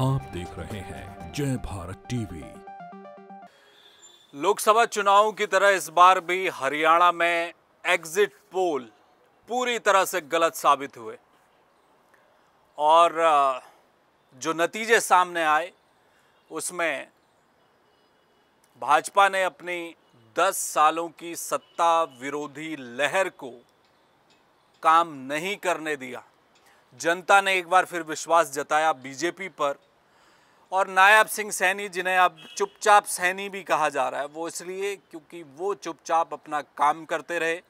आप देख रहे हैं जय भारत टीवी लोकसभा चुनाव की तरह इस बार भी हरियाणा में एग्जिट पोल पूरी तरह से गलत साबित हुए और जो नतीजे सामने आए उसमें भाजपा ने अपनी 10 सालों की सत्ता विरोधी लहर को काम नहीं करने दिया जनता ने एक बार फिर विश्वास जताया बीजेपी पर और नायब सिंह सैनी जिन्हें अब चुपचाप सैनी भी कहा जा रहा है वो इसलिए क्योंकि वो चुपचाप अपना काम करते रहे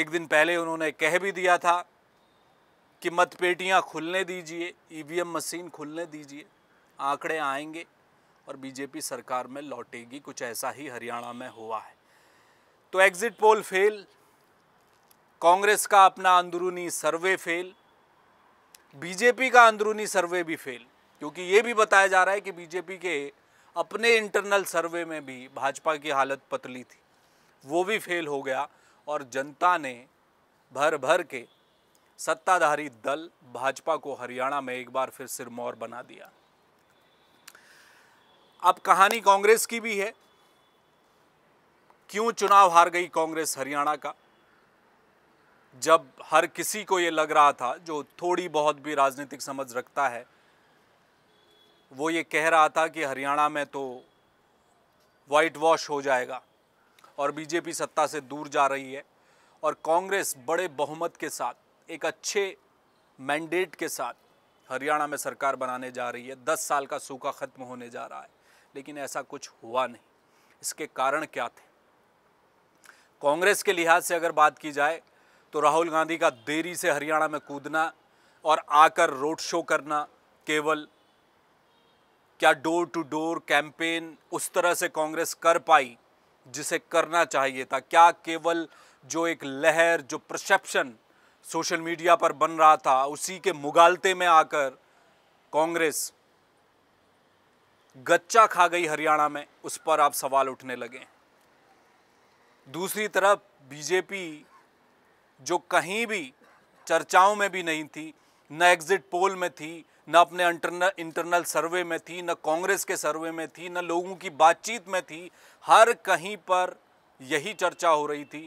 एक दिन पहले उन्होंने कह भी दिया था कि मतपेटियाँ खुलने दीजिए ई मशीन खुलने दीजिए आंकड़े आएंगे और बीजेपी सरकार में लौटेगी कुछ ऐसा ही हरियाणा में हुआ है तो एग्ज़िट पोल फेल कांग्रेस का अपना अंदरूनी सर्वे फेल बीजेपी का अंदरूनी सर्वे भी फेल क्योंकि ये भी बताया जा रहा है कि बीजेपी के अपने इंटरनल सर्वे में भी भाजपा की हालत पतली थी वो भी फेल हो गया और जनता ने भर भर के सत्ताधारी दल भाजपा को हरियाणा में एक बार फिर सिरमौर बना दिया अब कहानी कांग्रेस की भी है क्यों चुनाव हार गई कांग्रेस हरियाणा का जब हर किसी को ये लग रहा था जो थोड़ी बहुत भी राजनीतिक समझ रखता है वो ये कह रहा था कि हरियाणा में तो वाइट वॉश हो जाएगा और बीजेपी सत्ता से दूर जा रही है और कांग्रेस बड़े बहुमत के साथ एक अच्छे मैंडेट के साथ हरियाणा में सरकार बनाने जा रही है दस साल का सूखा ख़त्म होने जा रहा है लेकिन ऐसा कुछ हुआ नहीं इसके कारण क्या थे कांग्रेस के लिहाज से अगर बात की जाए तो राहुल गांधी का देरी से हरियाणा में कूदना और आकर रोड शो करना केवल क्या डोर टू डोर कैंपेन उस तरह से कांग्रेस कर पाई जिसे करना चाहिए था क्या केवल जो एक लहर जो परसेप्शन सोशल मीडिया पर बन रहा था उसी के मुगालते में आकर कांग्रेस गच्चा खा गई हरियाणा में उस पर आप सवाल उठने लगे दूसरी तरफ बीजेपी जो कहीं भी चर्चाओं में भी नहीं थी न एग्जिट पोल में थी ना अपने इंटरनल सर्वे में थी ना कांग्रेस के सर्वे में थी ना लोगों की बातचीत में थी हर कहीं पर यही चर्चा हो रही थी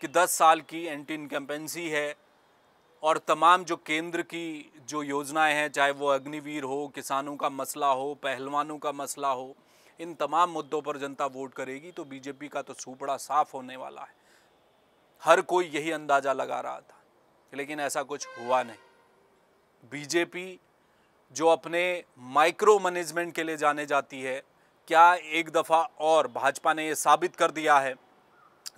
कि 10 साल की एंटी इनकम्पेंसी है और तमाम जो केंद्र की जो योजनाएं हैं चाहे वो अग्निवीर हो किसानों का मसला हो पहलवानों का मसला हो इन तमाम मुद्दों पर जनता वोट करेगी तो बीजेपी का तो सूपड़ा साफ होने वाला है हर कोई यही अंदाज़ा लगा रहा था लेकिन ऐसा कुछ हुआ नहीं बीजेपी जो अपने माइक्रो मैनेजमेंट के लिए जाने जाती है क्या एक दफ़ा और भाजपा ने ये साबित कर दिया है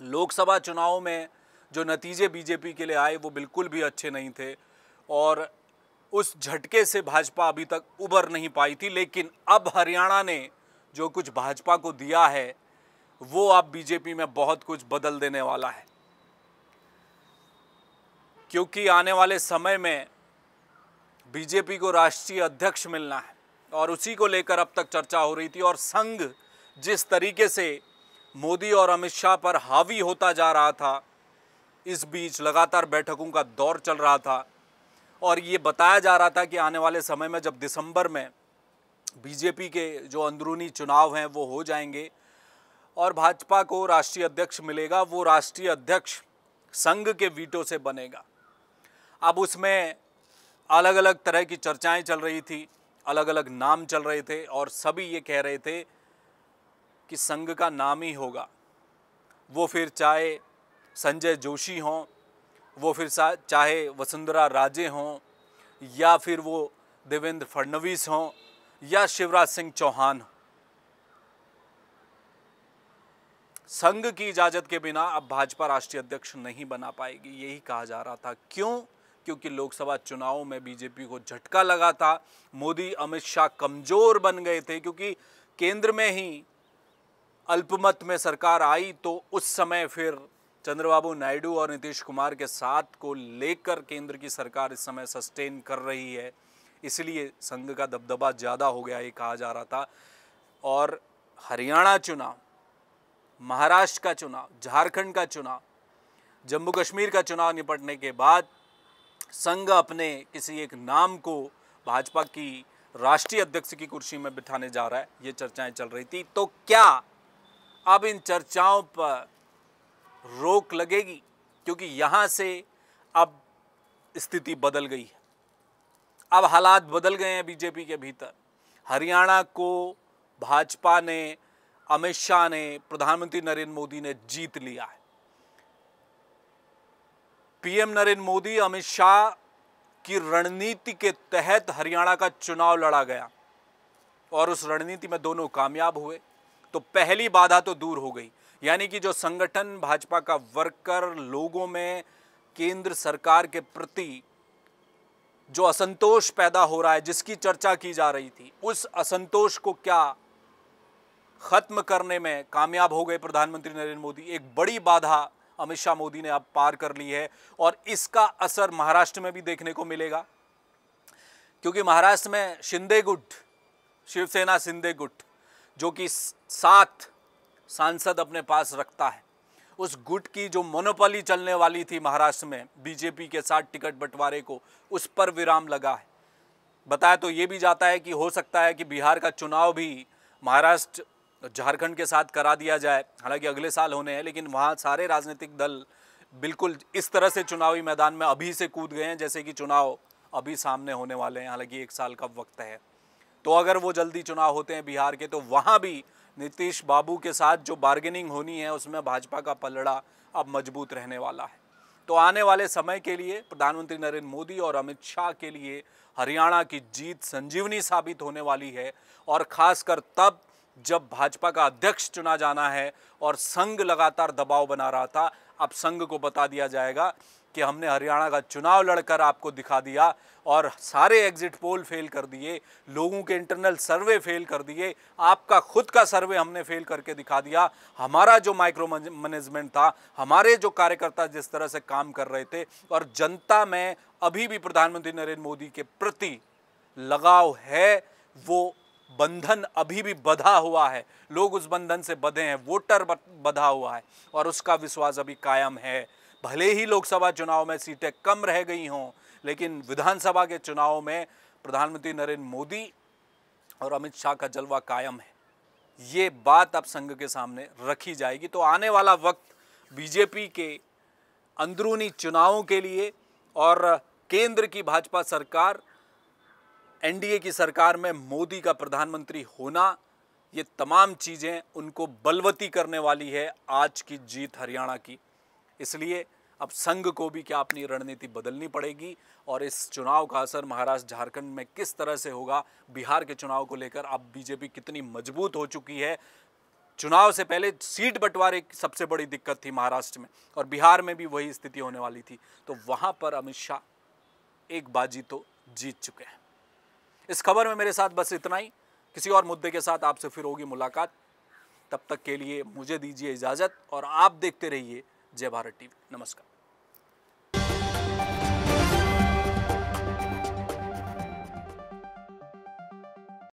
लोकसभा चुनाव में जो नतीजे बीजेपी के लिए आए वो बिल्कुल भी अच्छे नहीं थे और उस झटके से भाजपा अभी तक उबर नहीं पाई थी लेकिन अब हरियाणा ने जो कुछ भाजपा को दिया है वो अब बीजेपी में बहुत कुछ बदल देने वाला है क्योंकि आने वाले समय में बीजेपी को राष्ट्रीय अध्यक्ष मिलना है और उसी को लेकर अब तक चर्चा हो रही थी और संघ जिस तरीके से मोदी और अमित शाह पर हावी होता जा रहा था इस बीच लगातार बैठकों का दौर चल रहा था और ये बताया जा रहा था कि आने वाले समय में जब दिसंबर में बीजेपी के जो अंदरूनी चुनाव हैं वो हो जाएंगे और भाजपा को राष्ट्रीय अध्यक्ष मिलेगा वो राष्ट्रीय अध्यक्ष संघ के वीटो से बनेगा अब उसमें अलग अलग तरह की चर्चाएं चल रही थी अलग अलग नाम चल रहे थे और सभी ये कह रहे थे कि संघ का नाम ही होगा वो फिर चाहे संजय जोशी हों वो फिर चाहे वसुंधरा राजे हों या फिर वो देवेंद्र फडणवीस हों या शिवराज सिंह चौहान संघ की इजाज़त के बिना अब भाजपा राष्ट्रीय अध्यक्ष नहीं बना पाएगी यही कहा जा रहा था क्यों क्योंकि लोकसभा चुनाव में बीजेपी को झटका लगा था मोदी अमित शाह कमज़ोर बन गए थे क्योंकि केंद्र में ही अल्पमत में सरकार आई तो उस समय फिर चंद्रबाबू नायडू और नीतीश कुमार के साथ को लेकर केंद्र की सरकार इस समय सस्टेन कर रही है इसलिए संघ का दबदबा ज़्यादा हो गया ये कहा जा रहा था और हरियाणा चुनाव महाराष्ट्र का चुनाव झारखंड का चुनाव जम्मू कश्मीर का चुनाव निपटने के बाद संघ अपने किसी एक नाम को भाजपा की राष्ट्रीय अध्यक्ष की कुर्सी में बिठाने जा रहा है ये चर्चाएं चल रही थी तो क्या अब इन चर्चाओं पर रोक लगेगी क्योंकि यहाँ से अब स्थिति बदल गई है अब हालात बदल गए हैं बीजेपी के भीतर हरियाणा को भाजपा ने अमित शाह ने प्रधानमंत्री नरेंद्र मोदी ने जीत लिया है पीएम नरेंद्र मोदी अमित शाह की रणनीति के तहत हरियाणा का चुनाव लड़ा गया और उस रणनीति में दोनों कामयाब हुए तो पहली बाधा तो दूर हो गई यानी कि जो संगठन भाजपा का वर्कर लोगों में केंद्र सरकार के प्रति जो असंतोष पैदा हो रहा है जिसकी चर्चा की जा रही थी उस असंतोष को क्या ख़त्म करने में कामयाब हो गए प्रधानमंत्री नरेंद्र मोदी एक बड़ी बाधा अमित शाह मोदी ने अब पार कर ली है और इसका असर महाराष्ट्र में भी देखने को मिलेगा क्योंकि महाराष्ट्र में शिंदे गुट शिवसेना शिंदे गुट जो कि सात सांसद अपने पास रखता है उस गुट की जो मोनोपली चलने वाली थी महाराष्ट्र में बीजेपी के साथ टिकट बंटवारे को उस पर विराम लगा है बताया तो ये भी जाता है कि हो सकता है कि बिहार का चुनाव भी महाराष्ट्र झारखंड के साथ करा दिया जाए हालांकि अगले साल होने हैं लेकिन वहाँ सारे राजनीतिक दल बिल्कुल इस तरह से चुनावी मैदान में अभी से कूद गए हैं जैसे कि चुनाव अभी सामने होने वाले हैं हालांकि एक साल का वक्त है तो अगर वो जल्दी चुनाव होते हैं बिहार के तो वहाँ भी नीतीश बाबू के साथ जो बार्गेनिंग होनी है उसमें भाजपा का पलड़ा अब मजबूत रहने वाला है तो आने वाले समय के लिए प्रधानमंत्री नरेंद्र मोदी और अमित शाह के लिए हरियाणा की जीत संजीवनी साबित होने वाली है और खासकर तब जब भाजपा का अध्यक्ष चुना जाना है और संघ लगातार दबाव बना रहा था अब संघ को बता दिया जाएगा कि हमने हरियाणा का चुनाव लड़कर आपको दिखा दिया और सारे एग्जिट पोल फेल कर दिए लोगों के इंटरनल सर्वे फेल कर दिए आपका खुद का सर्वे हमने फेल करके दिखा दिया हमारा जो माइक्रो मैनेजमेंट था हमारे जो कार्यकर्ता जिस तरह से काम कर रहे थे और जनता में अभी भी प्रधानमंत्री नरेंद्र मोदी के प्रति लगाव है वो बंधन अभी भी बधा हुआ है लोग उस बंधन से बधे हैं वोटर बधा हुआ है और उसका विश्वास अभी कायम है भले ही लोकसभा चुनाव में सीटें कम रह गई हों लेकिन विधानसभा के चुनाव में प्रधानमंत्री नरेंद्र मोदी और अमित शाह का जलवा कायम है ये बात अब संघ के सामने रखी जाएगी तो आने वाला वक्त बीजेपी के अंदरूनी चुनावों के लिए और केंद्र की भाजपा सरकार एनडीए की सरकार में मोदी का प्रधानमंत्री होना ये तमाम चीज़ें उनको बलवती करने वाली है आज की जीत हरियाणा की इसलिए अब संघ को भी क्या अपनी रणनीति बदलनी पड़ेगी और इस चुनाव का असर महाराष्ट्र झारखंड में किस तरह से होगा बिहार के चुनाव को लेकर अब बीजेपी कितनी मजबूत हो चुकी है चुनाव से पहले सीट बंटवारे की सबसे बड़ी दिक्कत थी महाराष्ट्र में और बिहार में भी वही स्थिति होने वाली थी तो वहाँ पर अमित शाह एक बाजी तो जीत चुके हैं इस खबर में मेरे साथ बस इतना ही किसी और मुद्दे के साथ आपसे फिर होगी मुलाकात तब तक के लिए मुझे दीजिए इजाज़त और आप देखते रहिए जय भारत टीवी नमस्कार